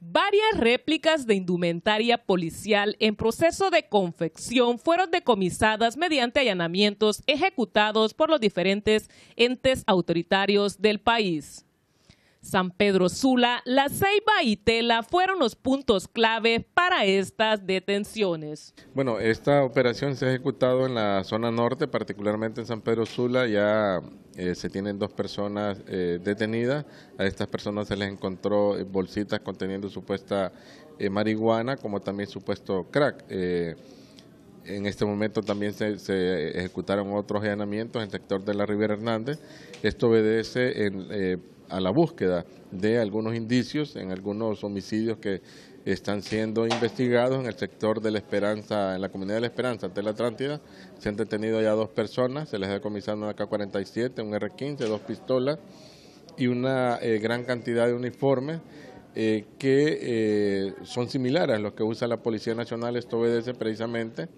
Varias réplicas de indumentaria policial en proceso de confección fueron decomisadas mediante allanamientos ejecutados por los diferentes entes autoritarios del país. San Pedro Sula, La Ceiba y Tela fueron los puntos clave para estas detenciones. Bueno, esta operación se ha ejecutado en la zona norte, particularmente en San Pedro Sula, ya eh, se tienen dos personas eh, detenidas. A estas personas se les encontró eh, bolsitas conteniendo supuesta marihuana, como también supuesto crack. En este momento también se, ejecutaron otros allanamientos en el sector de la Rivera Hernández. Esto obedece eh, a la búsqueda de algunos indicios en algunos homicidios que están siendo investigados en el sector de la Esperanza, en la comunidad de la Esperanza, ante la Atlántida. Se han detenido ya dos personas, se les ha decomisado una K-47, un R-15, dos pistolas y una eh, gran cantidad de uniformes. Eh, que eh, son similares a los que usa la Policía Nacional. Esto obedece precisamente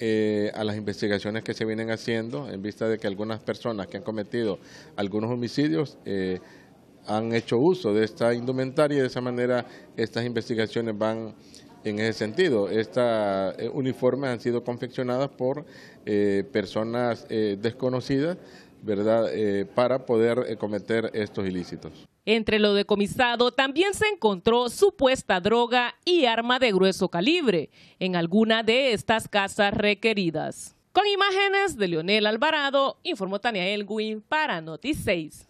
eh, a las investigaciones que se vienen haciendo en vista de que algunas personas que han cometido algunos homicidios han hecho uso de esta indumentaria y de esa manera estas investigaciones van en ese sentido. Estas uniformes han sido confeccionadas por personas desconocidas ¿verdad? Eh, para poder eh, cometer estos ilícitos. Entre lo decomisado también se encontró supuesta droga y arma de grueso calibre en alguna de estas casas requeridas. Con imágenes de Leonel Alvarado, informó Tania Elwin para Noticias. 6.